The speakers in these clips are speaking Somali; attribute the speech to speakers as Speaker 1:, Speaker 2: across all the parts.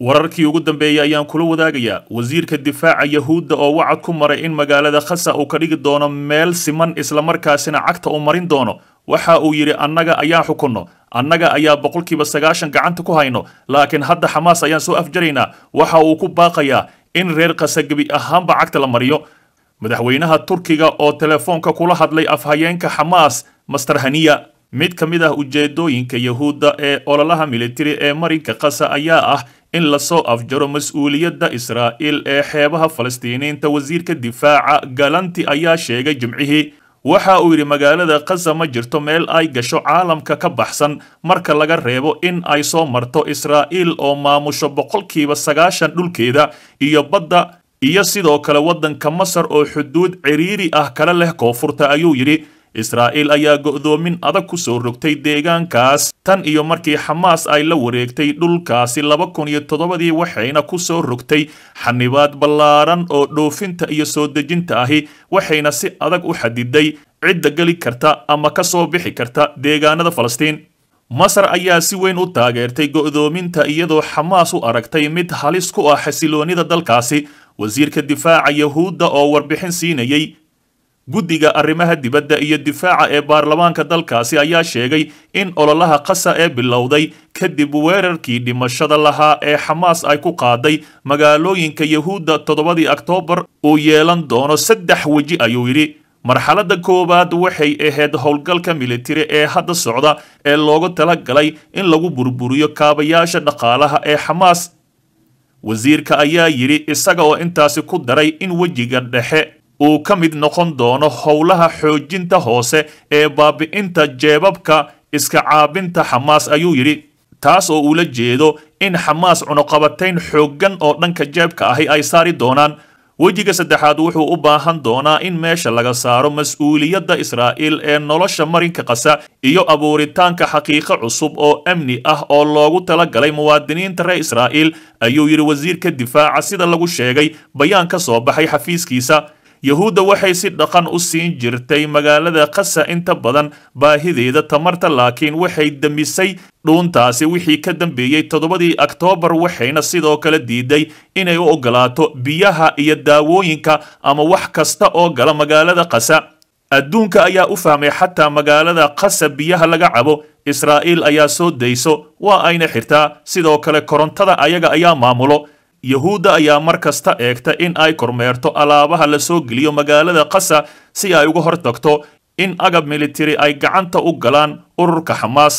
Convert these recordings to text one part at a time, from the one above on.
Speaker 1: wararkii ugu dambeeyey ayaan kula wadaagayaa wasiirka difaaca yahuudda oo wacad ku maray in magaalada khasa uu ka dhigi doono meel siman islamarkaasina cagta uu marin doono waxa uu yidhi annaga ayaa xukunno annaga ayaa boqolkiiba sagaashan gacanta ku hayno laakiin hadda xamaas ayaan soo afjaraynaa waxa uu ku baaqayaa in reer khasa gebi ahaanba cagta la mariyo madaxweynaha turkiga oo telefoonka kula hadlay afhayeenka xamaas master haniya mid ka mid ah ujeedooyinka yahuudda ee ololaha militari ee marinka khasa ayaa ah in lasoo afjaro mas-uuliyadda israa'iil ee xeebaha falastiiniinta wasiirka difaaca galanti ayaa sheegay jimcihii waxa uu yidhi magaalada khaza ma jirto meel ay gasho caalamka ka baxsan marka laga reebo in ay soo marto israa'iil oo maamusho boqolkiiba sagaashan dhulkeeda iyo badda iyo sidoo kale waddanka masar oo xuduud ciriiri ah kala leh koonfurta ayuu yidhi israa'iil ayaa go'doomin adag ku soo rogtay deegaankaas tan iyo markii xamaas ay la wareegtay dhulkaasi laba kun iyo toddobadii waxayna ku soo rogtay xanibaad ballaaran oo dhoofinta iyo soo dejinta ahi waxayna si adag u xadiday cidda geli karta ama ka soo bixi karta deegaanada falastiin masar ayaa si weyn u taageertay go'doominta iyadoo xamaas u aragtay mid halis ku ah xasiloonida dalkaasi wasiirka difaaca yahuudda oo warbixin siinayay guddiga arrimaha dibadda iyo difaaca ee baarlamaanka dalkaasi ayaa sheegay in ololaha qasa ee bilowday kadib weerarkii dhimashada lahaa ee xamaas ay ku qaaday magaalooyinka yahuudda toddobadii oktoobar uu yeelan doono saddex weji ayuu yidhi marxaladda koowaad waxay ahayd howlgalka militari ee hadda socda ee loogu tala galay in lagu burburiyo kaabayaasha dhaqaalaha ee xamaas wasiirka ayaa yidhi isaga oo intaasi ku daray in wejiga dhexe uu ka mid noqon doono howlaha xoojinta hoose ee baabi'inta jeebabka iska caabinta xamaas ayuu yidhi taas oo uula jeedo in xamaas cunuqabatayn xooggan oo dhanka jeebka ahi ay saari doonaan wejiga saddexaad wuxuu u baahan doonaa in meesha laga saaro mas-uuliyadda israa'iil ee nolosha marinka qasa iyo abuuritaanka xaqiiqo cusub oo amni ah oo loogu talagalay muwaadiniinta reer israa'iil ayuu yidhi wasiirka difaaca sida lagu sheegay bayaan ka soo baxay xafiiskiisa yuhuudda waxay si dhaqan u siin jirtay magaalada kasa inta badan baahideeda tamarta laakiin waxay demisay dhuuntaasi wixii ka dambeeyey toddobadii oktoobar waxayna sidoo kale diiday inay u ogolaato biyaha iyo daawooyinka ama wax kasta oo gala magaalada kasa adduunka ayaa u fahmay xataa magaalada kasa biyaha laga cabo israa'iil ayaa soo dayso waa ayna xirtaa sidoo kale korontada ayaga ayaa maamulo yahuudda ayaa mar kasta eegta in ay kormeerto alaabaha la soo geliyo magaalada qasa si ay uga hortagto in agab militari ay gacanta u galaan ururka xamaas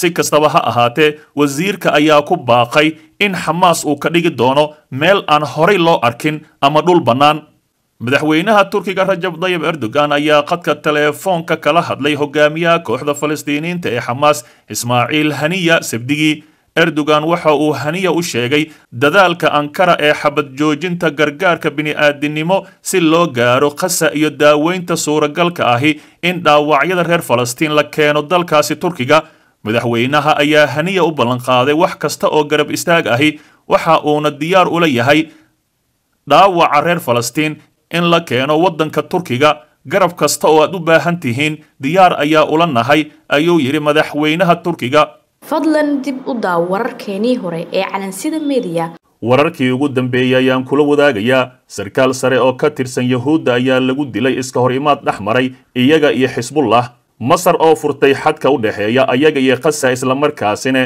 Speaker 1: si kastaba ha ahaatee wasiirka ayaa ku baaqay in xamaas uu ka dhigi doono meel aan horay loo arkin ama dhul bannaan madaxweynaha turkiga rajab dayib erdogan ayaa qadka teleefoonka kala hadlay hogaamiyaha kooxda falastiiniyiinta ee xamaas ismaaciil haniya sabdigii erdogan waxa uu haniya u sheegay dadaalka ankara ee xabad joojinta gargaarka bini'aadinimo si loo gaaro qasa iyo daaweynta suuragalka ahi in dhaawacyada reer falastiin la keeno dalkaasi turkiga madaxweynaha ayaa haniya u ballanqaaday wax kasta oo garab istaag ahi waxa uuna diyaar ula yahay dhaawaca reer falastiin in la keeno waddanka turkiga garab kasta oo aad u baahan tihiin diyaar ayaa ula nahay ayuu yidhi madaxweynaha turkiga fadlan dib u daaw wararkeenii hore ee calansida mediya wararkii ugu dambeeyey ayaan kula wadaagayaa sarkaal sare oo ka tirsan yahuudda ayaa lagu dilay iska hor imaad dhex maray iyaga iyo xisbullah masar oo furtay xadka u dhexeeya ayaga iyo khasa islamarkaasina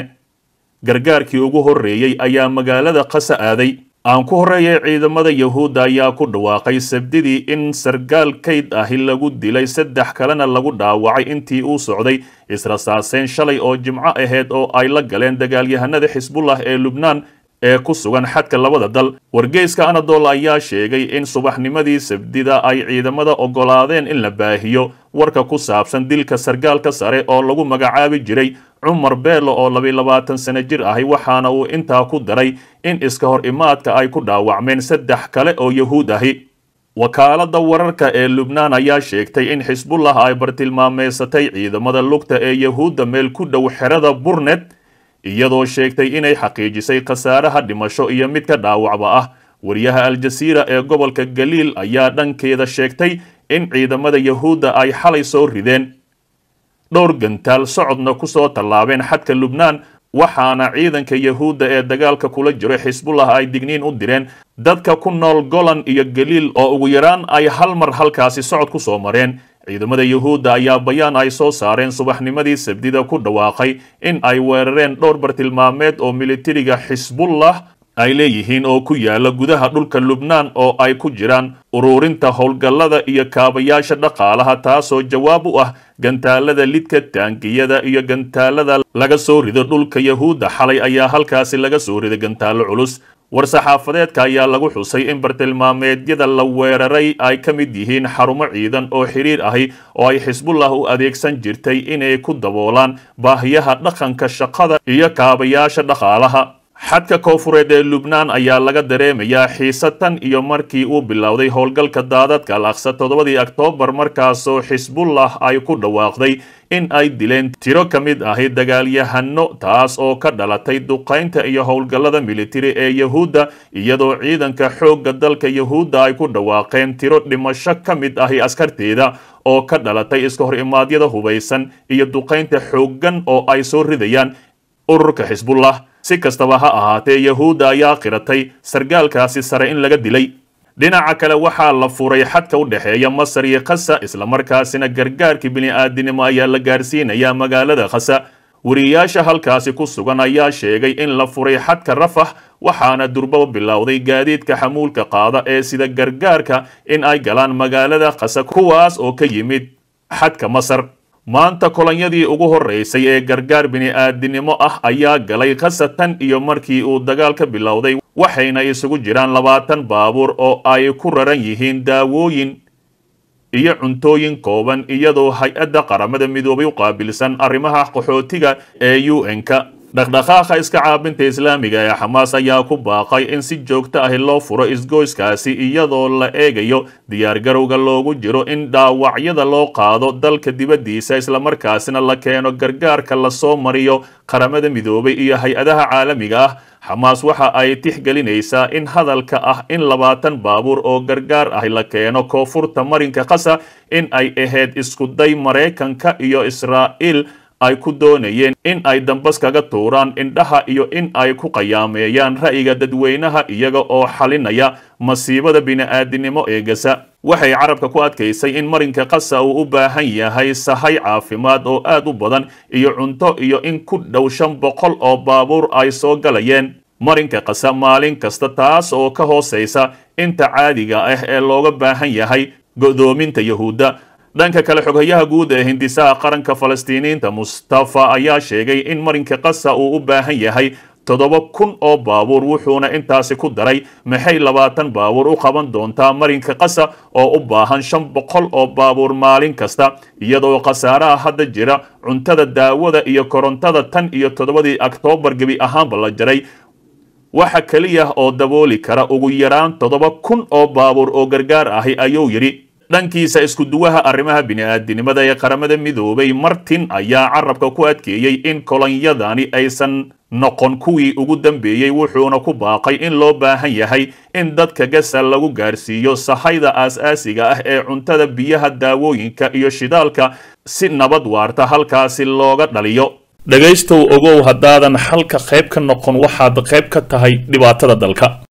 Speaker 1: gargaarkii ugu horreeyey ayaa magaalada khasa aaday aan ku horreeyay ciidamada yahuudda ayaa ku dhawaaqay sabdidii in sargaal kayd ahi lagu dilay saddex kalena lagu dhaawacay intii uu socday israsaaseyn shalay oo jimco aheyd oo ay la galeen dagaalyahanada xisbullah ee lubnaan ee ku sugan xadka labada dal wargeyska anadol ayaa sheegay in subaxnimadii sabdida ay ciidamada oggolaadeen in la baahiyo warka ku saabsan dilka sargaalka sare oo lagu magacaabi jiray cumar beelo oo labiy labaatan sano jir ahi waxaana uu intaa ku daray in iska hor imaadka ay ku dhaawacmeen saddex kale oo yahuud ahi wakaaladda wararka ee lubnaan ayaa sheegtay in xisbullah ay bartilmaameysatay ciidamada lugta ee yahuudda meel ku dhow xerada burnet iyadoo sheegtay inay xaqiijisay khasaaraha dhimasho iyo mid ka dhaawacba ah wariyaha al ee gobolka galiil ayaa dhankeeda sheegtay in ciidamada yahuudda ay xalay soo rideen dhowr gantaal socodna ku soo tallaabeen xadka lubnaan waxaana ciidanka yahuudda ee dagaalka kula jiro xisbullah ay digniin u direen dadka ku nool golan iyo galiil oo ugu yaraan ay hal mar halkaasi socod ku soo mareen ciidamada yuhuudda ayaa bayaan ay soo saareen subaxnimadii sabdida ku dhawaaqay in ay weerareen dhowr bartilmaameed oo militariga xisbullah ay leeyihiin oo ku yaala gudaha dhulka lubnaan oo ay ku jiraan uruurinta howlgallada iyo kaabayaasha dhaqaalaha taasoo jawaab u ah gantaalada lidka taangiyada iyo gantaalada laga soo rido dhulka yahuudda xalay ayaa halkaasi laga soo riday gantaallo culus war-saxaafadeedka ayaa lagu xusay in bartilmaameedyada la weeraray ay ka mid yihiin xarumo ciidan oo xidhiir ahi oo ay xisbullah u adeegsan jirtay inay ku daboolaan baahiyaha dhaqanka shaqada iyo kaabayaasha dhaqaalaha xadka koonfureed ee lubnaan ayaa laga dareemayaa xiisatan iyo markii uu bilowday howlgalka daadadka alaqsa toddobadii oktoobar markaasoo xisbullah ay ku dhawaaqday in ay dileen tiro ka mid ahi dagaalyahano taas oo ka dhalatay duqaynta iyo howlgallada militari ee yahuudda iyadoo ciidanka xoogga dalka yahuudda ay ku dhawaaqeen tiro dhimasho ka mid ahi askarteeda oo ka dhalatay iska hor imaadyada hubaysan iyo duqaynta xooggan oo ay soo ridayaan ururka xisbullah si kastaba ha ahaatee yahuudda ayaa qiratay sargaalkaasi sare in laga dilay dhinaca kale waxaa la furay xadka u dhexeeya masar iyo khasa islamarkaasina gargaarkii bini-aadinimo ayaa la gaarsiinayaa magaalada khasa wariyayaasha halkaasi ku sugan ayaa sheegay in la furay xadka rafax waxaana durbo bilowday gaadiidka xamuulka qaada ee sida gargaarka in ay galaan magaalada khasa kuwaas oo ka yimid xadka masar maanta kolonyadii ugu horeysay ee gargaar bini-aadinimo ah ayaa galay khasatan iyo markii uu dagaalka bilowday waxayna isugu jiraan labaatan baabuur oo ay ku raran yihiin daawooyin iyo cuntooyin kooban iyadoo hay-adda qaramada midoobay u qaabilsan arrimaha qaxootiga ee u n-ka dhaqdhaqaaqa iska caabinta islaamiga ee xamaas ayaa ku baaqay in si joogto ahi loo furo isgoyskaasi iyadoo la eegayo diyaargarowga loogu jiro in dhaawacyada loo qaado dalka dibaddiisa islamarkaasina la keeno gargaarka lasoo mariyo qaramada midoobay iyo hay-adaha caalamiga ah xamaas waxa ay tixgelinaysaa in hadalka ah in labaatan baabuur oo gargaar ah la keeno koonfurta marinka qasa in ay ahayd iskuday maraykanka iyo israa'iil ay ku doonayeen in ay dambas kaga tuuraan indhaha iyo in ay ku qayaameeyaan ra'yiga dadweynaha iyaga oo xalinaya masiibada bini'aadinimo ee gasa waxay carabka ku adkaysay in marinka qasa uu u baahan yahay sahay caafimaad oo aad u badan iyo cunto iyo in ku dhow shan boqol oo baabuur ay soo galayeen marinka qasa maalin kasta taas oo ka hoosaysa inta caadiga ah ee looga baahan yahay go'doominta yuhuudda dhanka kale xoghayaha guud ee hindisaha qaranka falastiiniinta mustafa ayaa sheegay in marinka kasa uu u baahan yahay toddoba kun oo baabuur wuxuuna intaasi ku daray maxay labaatan baabuur u qaban doontaa marinka kasa oo u baahan shan boqol oo baabuur maalin kasta iyadoo khasaaraha hadda jira cuntada daawada iyo korontada tan iyo toddobadii oktoobar gebi ahaanba la jaray waxa keliya oo dabooli kara ugu yaraan toddoba kun oo baabuur oo gargaar ahi ayuu yidhi dhankiisa isku duwaha arrimaha bini'aadanimada ee qaramada midoobay martin ayaa carabka ku adkeeyey in kolonyadani aysan noqon kuwii ugu dambeeyey wuxuuna ku baaqay in loo baahan yahay in dadka gasa lagu gaarsiiyo sahayda aas-aasiga ah ee cuntada biyaha daawooyinka iyo shidaalka si nabad waarta halkaasi looga dhaliyo dhegaystow ogow haddaadan xalka qayb ka noqon waxaad qayb ka tahay dhibaatada dalka